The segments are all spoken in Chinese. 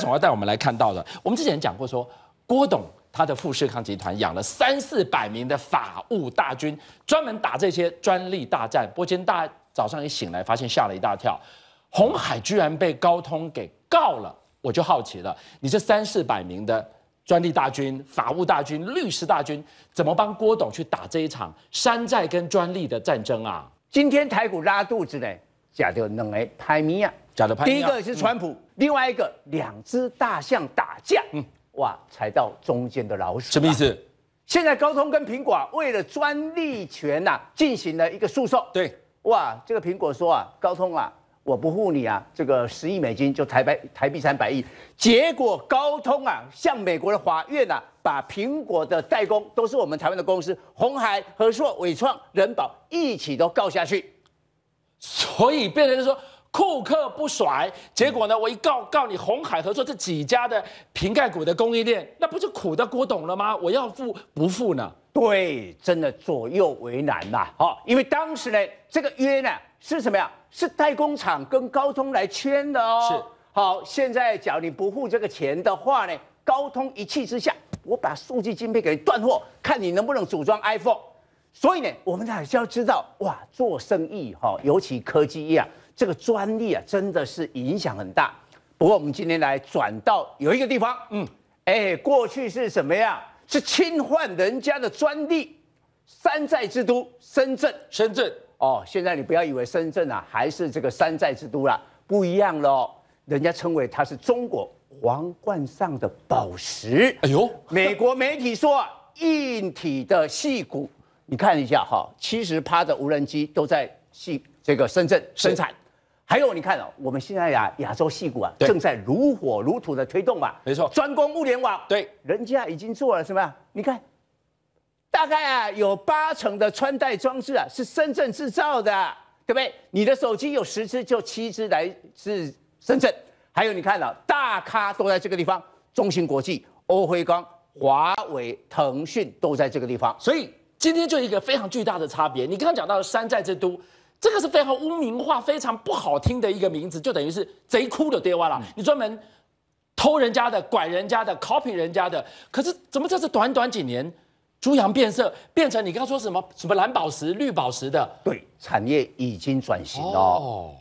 总要带我们来看到的。我们之前讲过，说郭董他的富士康集团养了三四百名的法务大军，专门打这些专利大战。不过今天大早上一醒来，发现吓了一大跳，红海居然被高通给告了。我就好奇了，你这三四百名的专利大军、法务大军、律师大军，怎么帮郭董去打这一场山寨跟专利的战争啊？今天台股拉肚子呢。假的两个拍名啊，假的拍名。第一个是川普，另外一个两只大象打架。嗯，哇，踩到中间的老鼠。什么意思？现在高通跟苹果啊、为了专利权呐进行了一个诉讼。对，哇，这个苹果说啊，高通啊，我不付你啊，这个十亿美金就台百台币三百亿。结果高通啊，向美国的法院呐，把苹果的代工都是我们台湾的公司，红海、和硕、伟创、仁保一起都告下去。所以变成说库克不甩，结果呢，我一告告你红海合作这几家的瓶盖股的供应链，那不是苦的过董了吗？我要付不付呢？对，真的左右为难呐。好，因为当时呢，这个约呢是什么呀？是代工厂跟高通来签的哦。是。好，现在如你不付这个钱的话呢，高通一气之下，我把数据晶片给断货，看你能不能组装 iPhone。所以呢，我们还是要知道哇，做生意哈，尤其科技业，这个专利啊，真的是影响很大。不过我们今天来转到有一个地方，嗯，哎，过去是什么呀？是侵犯人家的专利，山寨之都，深圳，深圳。哦，现在你不要以为深圳啊，还是这个山寨之都啦，不一样了。人家称为它是中国皇冠上的宝石。哎呦，美国媒体说硬体的细骨。你看一下哈，七十趴的无人机都在西这个深圳生产，还有你看，哦，我们现在亚亚洲戏骨啊正在如火如荼的推动嘛，没错，专攻物联网，对，人家已经做了什么？你看，大概啊有八成的穿戴装置啊是深圳制造的，对不对？你的手机有十只，就七只来自深圳，还有你看了大咖都在这个地方，中芯国际、欧辉光、华为、腾讯都在这个地方，所以。今天就一个非常巨大的差别，你刚刚讲到山寨之都，这个是非常污名化、非常不好听的一个名字，就等于是贼窟的爹娃了。你专门偷人家的、拐人家的、copy 人家的，可是怎么这是短短几年，猪羊变色变成你刚刚说什么什么蓝宝石、绿宝石的？对，产业已经转型了。哦，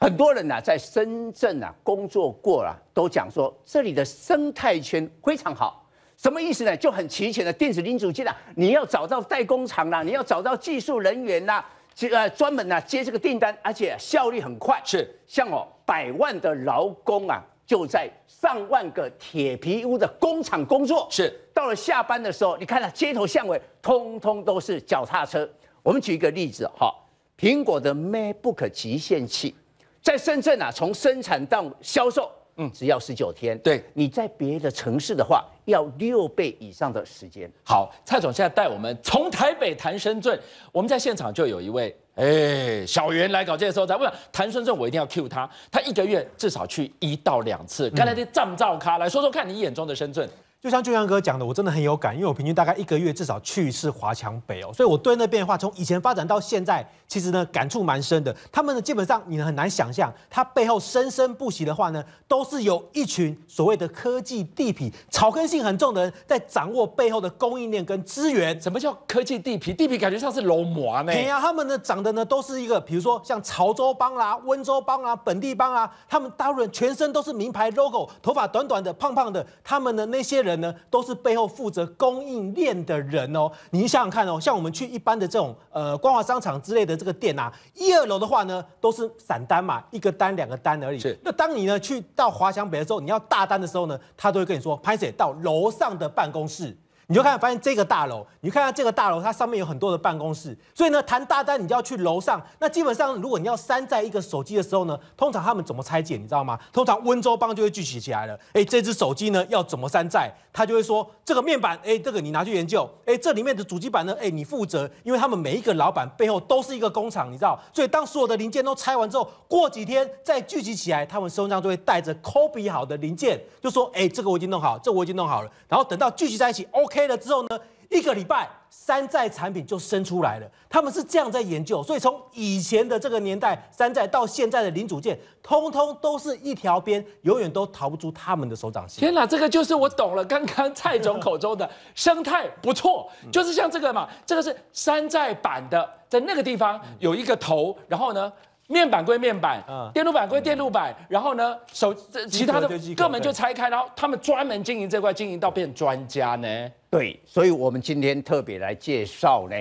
很多人呐在深圳啊工作过了，都讲说这里的生态圈非常好。什么意思呢？就很齐全的电子零组件啦，你要找到代工厂啦，你要找到技术人员啦，接呃专门呐接这个订单，而且效率很快。是像哦百万的劳工啊，就在上万个铁皮屋的工厂工作。是到了下班的时候，你看到街头巷尾，通通都是脚踏车。我们举一个例子哈，苹果的 MacBook 极限器，在深圳啊，从生产到销售，嗯，只要十九天。对，你在别的城市的话。要六倍以上的时间。好，蔡总现在带我们从台北谈深圳。我们在现场就有一位，哎，小袁来搞这些候咱问谈深圳，我一定要 cue 他，他一个月至少去一到两次。刚才的藏照咖来说说看，你眼中的深圳。就像俊阳哥讲的，我真的很有感，因为我平均大概一个月至少去一次华强北哦，所以我对那变化从以前发展到现在，其实呢感触蛮深的。他们呢基本上你很难想象，他背后生生不息的话呢，都是有一群所谓的科技地痞，草根性很重的人在掌握背后的供应链跟资源。什么叫科技地痞？地痞感觉像是龙魔呢？对啊，他们呢长的呢都是一个，比如说像潮州帮啦、温州帮啊、本地帮啊，他们大部分全身都是名牌 logo，头发短短的、胖胖的，他们的那些人。呢，都是背后负责供应链的人哦。你想想看哦，像我们去一般的这种呃，光华商场之类的这个店啊，一二楼的话呢，都是散单嘛，一个单两个单而已。那当你呢去到华强北的时候，你要大单的时候呢，他都会跟你说，潘姐到楼上的办公室。你就看发现这个大楼，你就看到这个大楼，它上面有很多的办公室。所以呢，谈大单你就要去楼上。那基本上，如果你要山寨一个手机的时候呢，通常他们怎么拆解，你知道吗？通常温州帮就会聚集起来了。哎，这只手机呢，要怎么山寨？他就会说，这个面板，哎，这个你拿去研究。哎，这里面的主机板呢，哎，你负责。因为他们每一个老板背后都是一个工厂，你知道。所以当所有的零件都拆完之后，过几天再聚集起来，他们身上就会带着抠比好的零件，就说，哎，这个我已经弄好，这我已经弄好了。然后等到聚集在一起，OK。了之后呢，一个礼拜山寨产品就生出来了。他们是这样在研究，所以从以前的这个年代山寨到现在的零组件，通通都是一条边，永远都逃不出他们的手掌心。天哪，这个就是我懂了。刚刚蔡总口中的生态不错，就是像这个嘛，这个是山寨版的，在那个地方有一个头，然后呢。面板归面板，电路板归电路板，然后呢，手其他的各门就拆开，然后他们专门经营这块，经营到变专家呢。对，所以我们今天特别来介绍呢，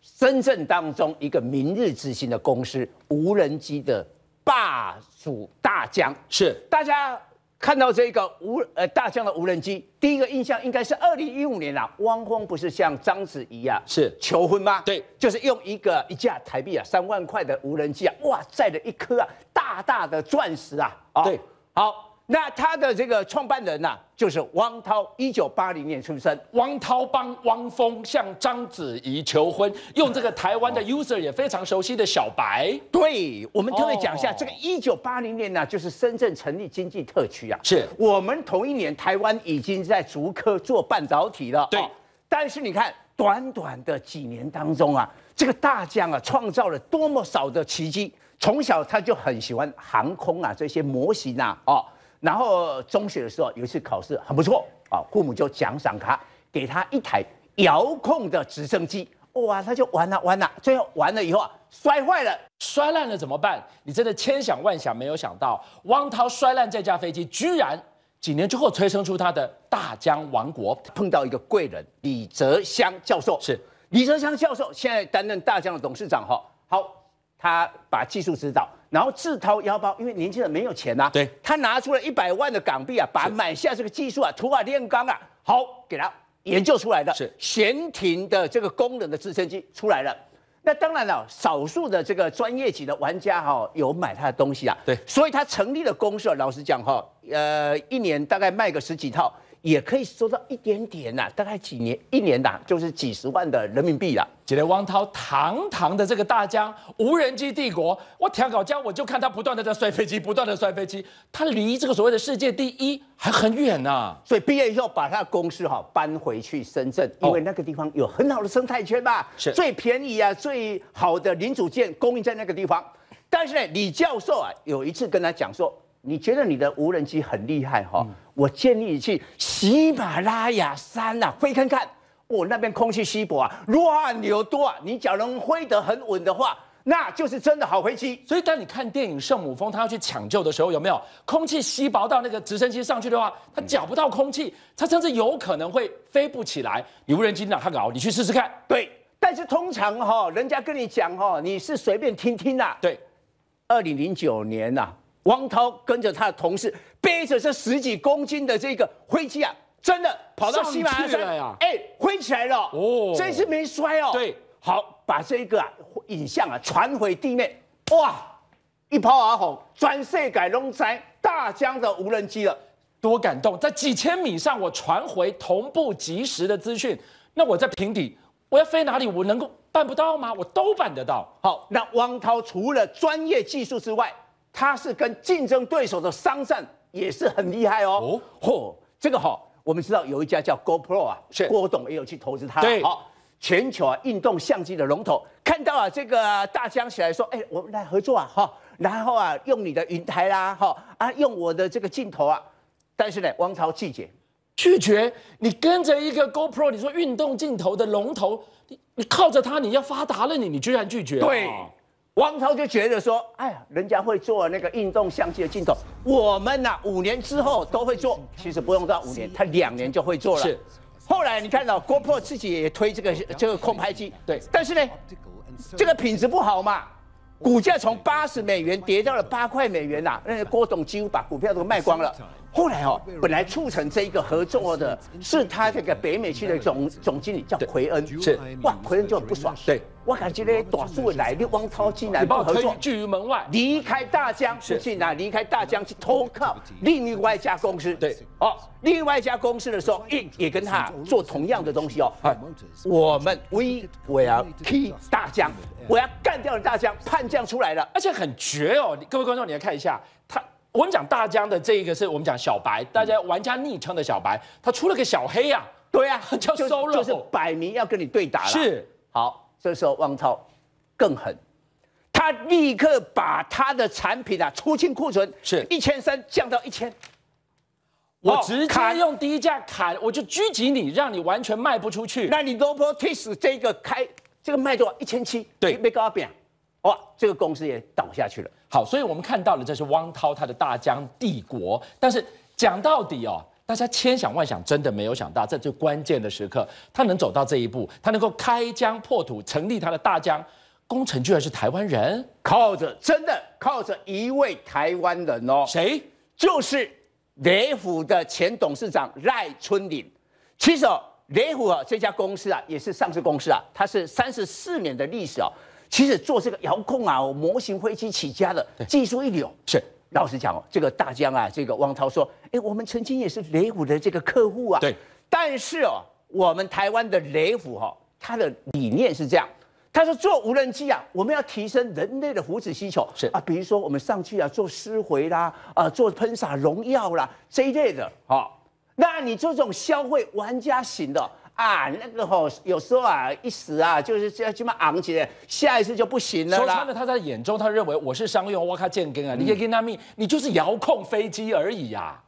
深圳当中一个明日之星的公司——无人机的霸主大疆。是，大家。看到这个无呃大疆的无人机，第一个印象应该是二零一五年啊，汪峰不是像章子怡啊是求婚吗？对，就是用一个一架台币啊三万块的无人机啊，哇，载了一颗啊大大的钻石啊，啊，对，好。那他的这个创办人呐，就是汪涛，一九八零年出生。汪涛帮汪峰向章子怡求婚，用这个台湾的 user 也非常熟悉的小白。对，我们特别讲一下这个一九八零年呢，就是深圳成立经济特区啊，是我们同一年，台湾已经在竹科做半导体了。对，但是你看，短短的几年当中啊，这个大将啊，创造了多么少的奇迹！从小他就很喜欢航空啊，这些模型啊，哦。然后中学的时候有一次考试很不错啊，父母就奖赏他，给他一台遥控的直升机。哇，他就玩了玩了，最后玩了以后啊，摔坏了，摔烂了怎么办？你真的千想万想没有想到，汪涛摔烂这架飞机，居然几年之后催生出他的大疆王国。碰到一个贵人李泽湘教授，是李泽湘教授现在担任大疆的董事长哈。好。他把技术指导，然后自掏腰包，因为年轻人没有钱呐。对，他拿出了一百万的港币啊，把买下这个技术啊，土法炼钢啊，好给他研究出来的。是，悬停的这个功能的直升机出来了。那当然了，少数的这个专业级的玩家哈，有买他的东西啊。对，所以他成立了公社，老实讲哈，呃，一年大概卖个十几套。也可以收到一点点呐，大概几年一年呐，就是几十万的人民币了。觉得汪涛堂堂的这个大疆无人机帝国，我调稿江我就看他不断的在摔飞机，不断的摔飞机，他离这个所谓的世界第一还很远呐。所以毕业以后把他的公司哈搬回去深圳，因为那个地方有很好的生态圈嘛，最便宜啊，最好的零组件供应在那个地方。但是呢，李教授啊，有一次跟他讲说，你觉得你的无人机很厉害哈？我建议你去喜马拉雅山呐，飞看看。我那边空气稀薄啊，乱流多啊。你脚能飞得很稳的话，那就是真的好飞机。所以当你看电影《圣母峰》，他要去抢救的时候，有没有空气稀薄到那个直升机上去的话，它缴不到空气，它甚至有可能会飞不起来。你无人机呢？他搞你去试试看。对，但是通常哈，人家跟你讲哈，你是随便听听啦。对，二零零九年呐。汪涛跟着他的同事背着这十几公斤的这个飞机啊，真的跑到西马山，哎，飞起来了，哦，这次没摔哦，对，好，把这个啊影像啊传回地面，哇，一炮而红，转世改龙灾，大疆的无人机了，多感动，在几千米上我传回同步及时的资讯，那我在平底我要飞哪里，我能够办不到吗？我都办得到。好，那汪涛除了专业技术之外，他是跟竞争对手的商战也是很厉害哦。哦，嚯，这个好，我们知道有一家叫 GoPro 啊，郭董也有去投资他。对，好，全球啊运动相机的龙头，看到啊这个大江起来说，哎，我们来合作啊，好，然后啊用你的云台啦，好，啊用我的这个镜头啊，但是呢，王朝拒绝，拒绝你跟着一个 GoPro，你说运动镜头的龙头，你你靠着它，你要发达了你，你居然拒绝。对。王超就觉得说：“哎呀，人家会做那个运动相机的镜头，我们呐五年之后都会做。其实不用到五年，他两年就会做了。是，后来你看到郭破自己也推这个这个空拍机，对。但是呢，这个品质不好嘛，股价从八十美元跌到了八块美元呐，那个郭总几乎把股票都卖光了。”后来哦，本来促成这一个合作的是他这个北美区的总总经理叫奎恩，是哇，奎恩就很不爽，对我感觉呢，短数的来，汪超竟然不合作，拒于门外，离开大江，去哪？离开大江去投靠另外一家公司，对哦，另外一家公司的时候，也也跟他做同样的东西哦，哎，我们 We 我要踢大江，我要干掉了大江，叛将出来了，而且很绝哦，各位观众，你来看一下他。我们讲大疆的这个是我们讲小白，大家玩家昵称的小白，他出了个小黑呀，对呀，叫 solo，就是摆明要跟你对打了。是，好，这时候汪超更狠，他立刻把他的产品啊出清库存，是一千三降到一千，我直接用低价砍，我就狙击你，让你完全卖不出去。那你 r o b e t i s 这个开这个卖少？一千七，对，没搞变，哇，这个公司也倒下去了。好，所以我们看到了，这是汪涛他的大江帝国。但是讲到底哦，大家千想万想，真的没有想到，在最关键的时刻，他能走到这一步，他能够开疆破土，成立他的大疆。工程，居然是台湾人，靠着真的靠着一位台湾人哦。谁？就是雷虎的前董事长赖春林。其实哦，雷虎啊这家公司啊也是上市公司啊，它是三十四年的历史哦。其实做这个遥控啊，模型飞机起家的，技术一流。是，老实讲哦，这个大疆啊，这个汪涛说，哎，我们曾经也是雷虎的这个客户啊。对。但是哦，我们台湾的雷虎哈，他的理念是这样，他说做无人机啊，我们要提升人类的福祉需求。是啊，比如说我们上去啊做施肥啦，啊做喷洒农药啦这一类的。哦。那你这种消费玩家型的。啊，那个吼，有时候啊，一时啊，就是这么昂起来，下一次就不行了。说穿了，他在眼中，他认为我是商用，我靠建根啊，你跟他命，你就是遥控飞机而已呀，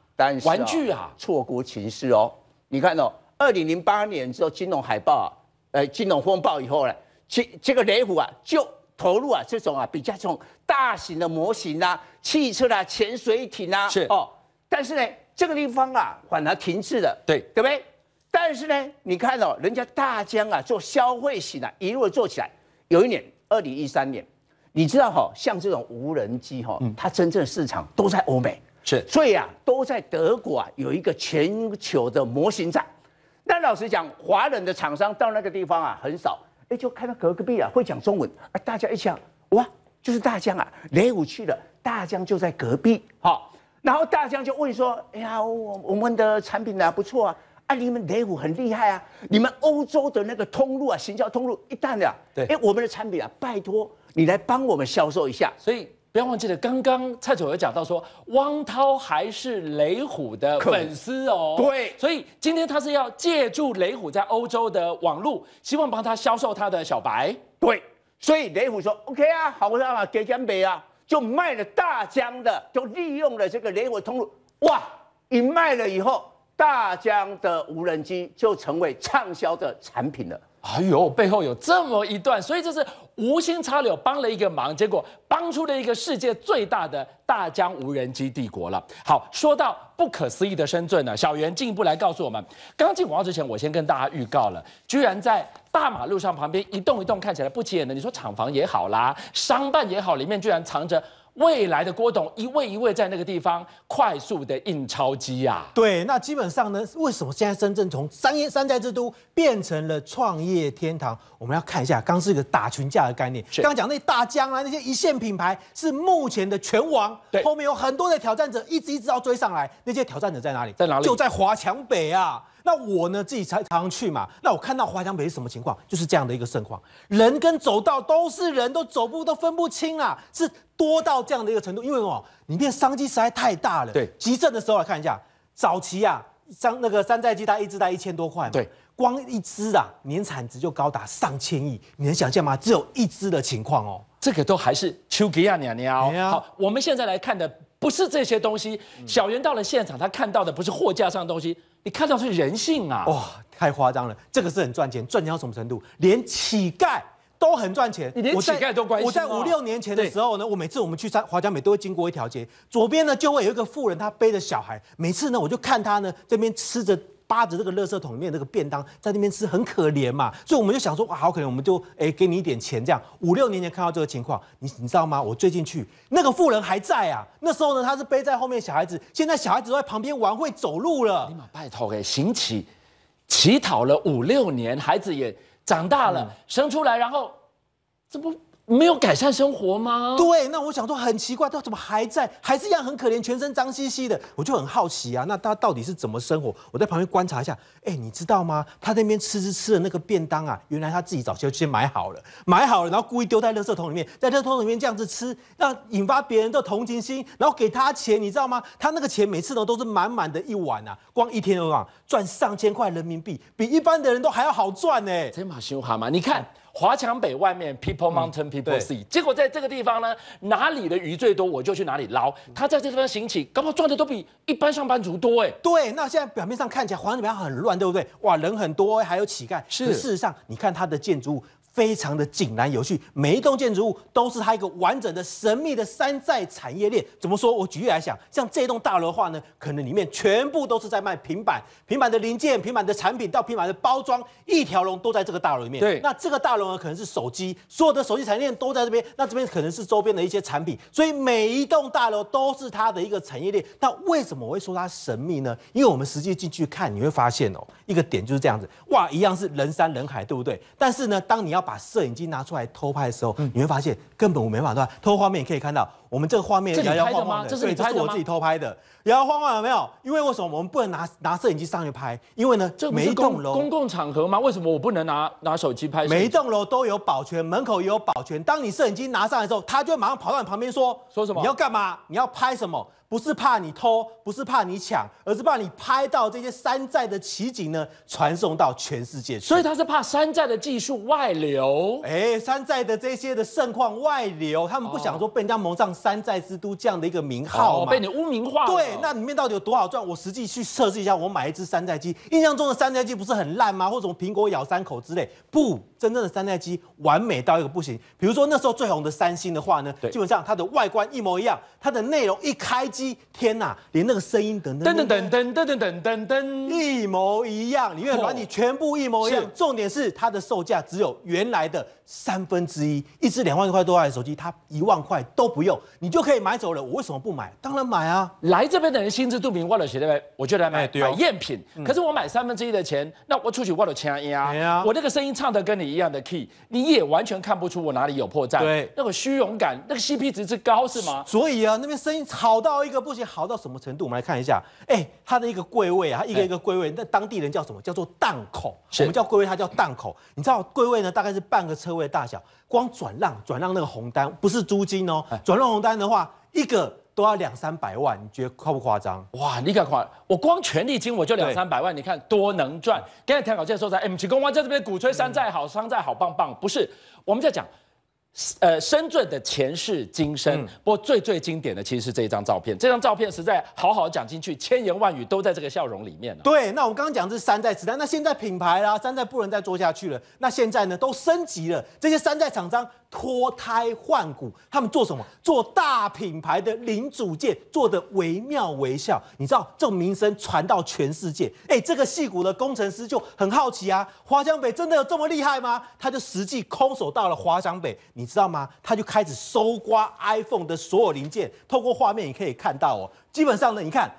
玩具啊，错估情势哦。你看哦，二零零八年之后金融海报，呃，金融风暴以后呢，这这个雷虎啊，就投入啊这种啊比较这种大型的模型啊，汽车啊，潜水艇啊，是哦，但是呢，这个地方啊，反而停滞了，对，对不对？但是呢，你看哦，人家大疆啊做消费型的，一路做起来，有一年二零一三年，你知道哈，像这种无人机哈，它真正市场都在欧美，是，所以啊，都在德国啊有一个全球的模型展。那老实讲，华人的厂商到那个地方啊很少，哎，就看到隔壁啊会讲中文，啊，大家一想，哇，就是大疆啊，雷武去了，大疆就在隔壁，好，然后大疆就问说，哎呀，我我们的产品呢不错啊。啊，你们雷虎很厉害啊！你们欧洲的那个通路啊，行销通路一旦的，对，哎，我们的产品啊，拜托你来帮我们销售一下。所以不要忘记了，刚刚蔡总有讲到说，汪涛还是雷虎的粉丝哦。对。所以今天他是要借助雷虎在欧洲的网路，希望帮他销售他的小白。对。所以雷虎说：“OK 啊，好我啊，给干杯啊！”就卖了大疆的，就利用了这个雷虎通路，哇！一卖了以后。大疆的无人机就成为畅销的产品了。哎呦，背后有这么一段，所以这是无心插柳帮了一个忙，结果帮出了一个世界最大的大疆无人机帝国了。好，说到不可思议的深圳呢，小袁进一步来告诉我们。刚进广告之前，我先跟大家预告了，居然在大马路上旁边一栋一栋看起来不起眼的，你说厂房也好啦，商办也好，里面居然藏着。未来的郭董一位一位在那个地方快速的印钞机啊！对，那基本上呢，为什么现在深圳从商业山寨之都变成了创业天堂？我们要看一下，刚是一个打群架的概念，刚刚讲那大疆啊，那些一线品牌是目前的拳王，对，后面有很多的挑战者一直一直要追上来，那些挑战者在哪里？在哪里？就在华强北啊。那我呢自己常常去嘛，那我看到华强北是什么情况？就是这样的一个盛况，人跟走道都是人都走步都分不清啦。是多到这样的一个程度。因为哦，里面商机实在太大了。对，集镇的时候来看一下，早期啊，商那个山寨机它一只才一千多块，对，光一只啊，年产值就高达上千亿，你能想象吗？只有一只的情况哦，这个都还是秋鸡啊娘、娘。好，我们现在来看的不是这些东西，小袁到了现场，他看到的不是货架上的东西。你看到是人性啊！哇，太夸张了，这个是很赚钱，赚钱到什么程度？连乞丐都很赚钱。你连乞丐都关心我在五六年前的时候呢，我每次我们去三华家美都会经过一条街，左边呢就会有一个妇人，她背着小孩，每次呢我就看她呢这边吃着。扒着这个垃圾桶里面这个便当在那边吃，很可怜嘛，所以我们就想说，哇，好可怜，我们就哎给你一点钱这样。五六年前看到这个情况，你你知道吗？我最近去，那个妇人还在啊。那时候呢，他是背在后面小孩子，现在小孩子都在旁边玩，会走路了。你妈拜托哎，行乞乞讨了五六年，孩子也长大了，生出来然后这不没有改善生活吗？对，那我想说很奇怪，他怎么还在，还是一样很可怜，全身脏兮兮的，我就很好奇啊。那他到底是怎么生活？我在旁边观察一下。哎，你知道吗？他那边吃吃吃的那个便当啊，原来他自己早就先买好了，买好了，然后故意丢在垃圾桶里面，在垃圾桶里面这样子吃，让引发别人的同情心，然后给他钱，你知道吗？他那个钱每次都都是满满的一碗啊，光一天都赚上千块人民币，比一般的人都还要好赚呢。真好笑哈嘛，你看。华强北外面，People Mountain People Sea，结果在这个地方呢，哪里的鱼最多，我就去哪里捞。他在这地方行起，搞不好赚的都比一般上班族多哎。对，那现在表面上看起来华强北很乱，对不对？哇，人很多，还有乞丐。是，事实上，你看他的建筑物。非常的井然有序，每一栋建筑物都是它一个完整的神秘的山寨产业链。怎么说？我举例来讲，像这栋大楼的话呢，可能里面全部都是在卖平板、平板的零件、平板的产品到平板的包装，一条龙都在这个大楼里面。对。那这个大楼呢，可能是手机，所有的手机产业链都在这边。那这边可能是周边的一些产品。所以每一栋大楼都是它的一个产业链。那为什么我会说它神秘呢？因为我们实际进去看，你会发现哦，一个点就是这样子，哇，一样是人山人海，对不对？但是呢，当你要把摄影机拿出来偷拍的时候，你会发现根本我没法法偷画面，可以看到。我们这个画面摇摇晃晃的，这是我自己偷拍的，摇摇晃晃有没有？因为为什么我们不能拿拿摄影机上去拍？因为呢，这每一栋楼公共场合吗？为什么我不能拿拿手机拍？每一栋楼都有保全，门口也有保全。当你摄影机拿上来的时候，他就马上跑到你旁边说：“说什么？你要干嘛？你要拍什么？不是怕你偷，不是怕你抢，而是怕你拍到这些山寨的奇景呢，传送到全世界去。所以他是怕山寨的技术外流，哎，山寨的这些的盛况外流，他们不想说被人家蒙上。”山寨之都这样的一个名号，嘛，被你污名化了。对，那里面到底有多好赚？我实际去测试一下。我买一只山寨机，印象中的山寨机不是很烂吗？或者苹果咬三口之类，不。真正的山寨机完美到一个不行，比如说那时候最红的三星的话呢，基本上它的外观一模一样，它的内容一开机，天哪，连那个声音等等等等等等等等等等一模一样，里面把你全部一模一样。重点是它的售价只有原来的三分之一，一支两万块多块的手机，它一万块都不用，你就可以买走了。我为什么不买？当然买啊！来这边的人心知肚明，忘了写不对？我就来买买赝品。可是我买三分之一的钱，那我出去忘了钱一啊？我那个声音唱的跟你。一样的 key，你也完全看不出我哪里有破绽。对，那个虚荣感，那个 CP 值是高是吗？所以啊，那边声音吵到一个不行，好到什么程度？我们来看一下。哎，它的一个柜位啊，一个一个柜位，那当地人叫什么？叫做档口。我们叫柜位，它叫档口。你知道柜位呢，大概是半个车位大小。光转让，转让那个红单，不是租金哦。转让红单的话，一个。都要两三百万，你觉得夸不夸张？哇，你敢夸？我光权利金我就两三百万，你看多能赚。刚才田老师的说在 M 七公关在这边鼓吹山寨好，山寨好棒棒，不是我们在讲。呃，深圳的前世今生，不过最最经典的其实是这一张照片。这张照片实在好好讲进去，千言万语都在这个笑容里面了。对，那我们刚刚讲这是山寨子弹，那现在品牌啦，山寨不能再做下去了。那现在呢，都升级了，这些山寨厂商脱胎换骨，他们做什么？做大品牌的零组件，做的惟妙惟肖。你知道这种名声传到全世界，哎，这个戏骨的工程师就很好奇啊，华强北真的有这么厉害吗？他就实际空手到了华强北，你。你知道吗？他就开始搜刮 iPhone 的所有零件。透过画面也可以看到哦，基本上呢，你看，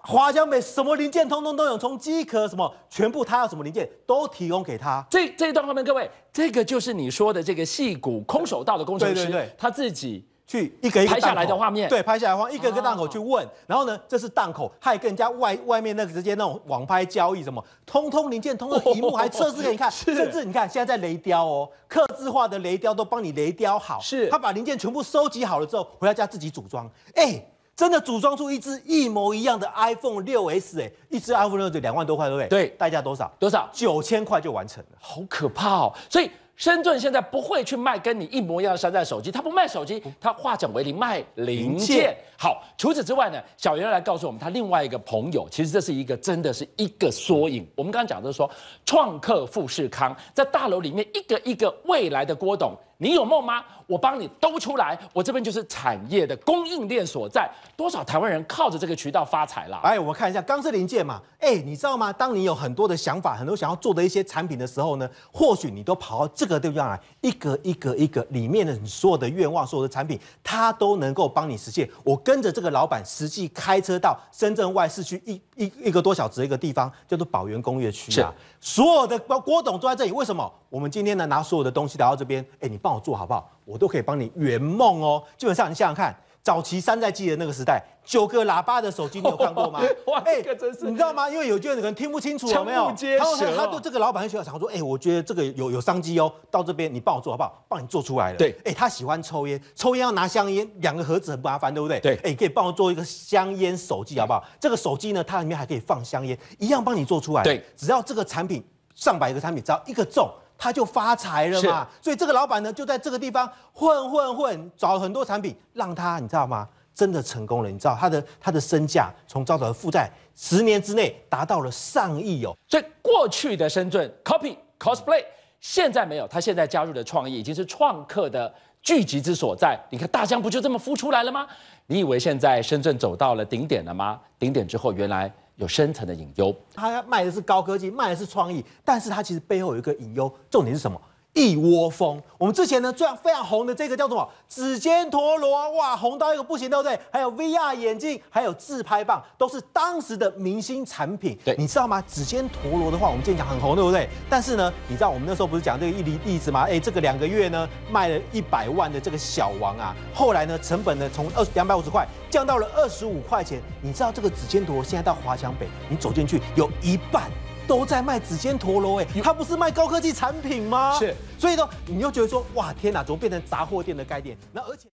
华强北什么零件通通都有，从机壳什么，全部他要什么零件都提供给他。这这一段画面，各位，这个就是你说的这个戏骨空手道的工程师，他自己。去一个一个拍下来的画面，对，拍下来放一个个档口去问，然后呢，这是档口，还跟人家外外面那个直接那种网拍交易什么，通通零件，通通屏幕，还测试给你看，甚至你看现在在雷雕哦，刻字化的雷雕都帮你雷雕好，是，他把零件全部收集好了之后，回到家自己组装，哎，真的组装出一只一模一样的 iPhone 六 S，哎，一只 iPhone 六 S 两万多块对不对？对，代价多少？多少？九千块就完成了，好可怕哦，所以。深圳现在不会去卖跟你一模一样的山寨手机，他不卖手机，他化整为零卖零件。好，除此之外呢，小袁来告诉我们，他另外一个朋友，其实这是一个真的是一个缩影。我们刚刚讲的是说，创客富士康在大楼里面一个一个未来的郭董。你有梦吗？我帮你兜出来。我这边就是产业的供应链所在，多少台湾人靠着这个渠道发财了。哎，我们看一下钢丝零件嘛。哎，你知道吗？当你有很多的想法，很多想要做的一些产品的时候呢，或许你都跑到这个地方来，一个一个一个里面的所有的愿望、所有的产品，它都能够帮你实现。我跟着这个老板实际开车到深圳外市区一一一个多小时的一个地方，叫做宝源工业区啊。所有的郭董坐在这里，为什么？我们今天呢，拿所有的东西来到这边，哎，你帮我做好不好？我都可以帮你圆梦哦。基本上，你想想看，早期山寨机的那个时代，九个喇叭的手机，你有看过吗？哎，可真是，你知道吗？因为有些人可能听不清楚，有没有？他他这个老板很喜欢，常说：“哎，我觉得这个有有商机哦。”到这边你帮我做好不好？帮你做出来了。对，哎，他喜欢抽烟，抽烟要拿香烟，两个盒子很麻烦，对不对？对，哎，可以帮我做一个香烟手机好不好？这个手机呢，它里面还可以放香烟，一样帮你做出来。对，只要这个产品上百个产品，只要一个中。他就发财了嘛，所以这个老板呢，就在这个地方混混混，找很多产品，让他你知道吗？真的成功了，你知道他的他的身价从早早的负债，十年之内达到了上亿哦。所以过去的深圳 copy cosplay，现在没有，他现在加入的创业已经是创客的聚集之所在。你看大疆不就这么孵出来了吗？你以为现在深圳走到了顶点了吗？顶点之后，原来。有深层的隐忧，他要卖的是高科技，卖的是创意，但是他其实背后有一个隐忧，重点是什么？一窝蜂，我们之前呢，最非常红的这个叫什么？指尖陀螺，哇，红到一个不行，对不对？还有 VR 眼镜，还有自拍棒，都是当时的明星产品。对，你知道吗？指尖陀螺的话，我们之前讲很红，对不对？但是呢，你知道我们那时候不是讲这个一例例子吗？哎，这个两个月呢卖了一百万的这个小王啊，后来呢成本呢从二两百五十块降到了二十五块钱。你知道这个指尖陀螺现在到华强北，你走进去有一半。都在卖指尖陀螺，哎，它不是卖高科技产品吗？是，所以呢，你又觉得说，哇，天哪，怎么变成杂货店的概念？那而且。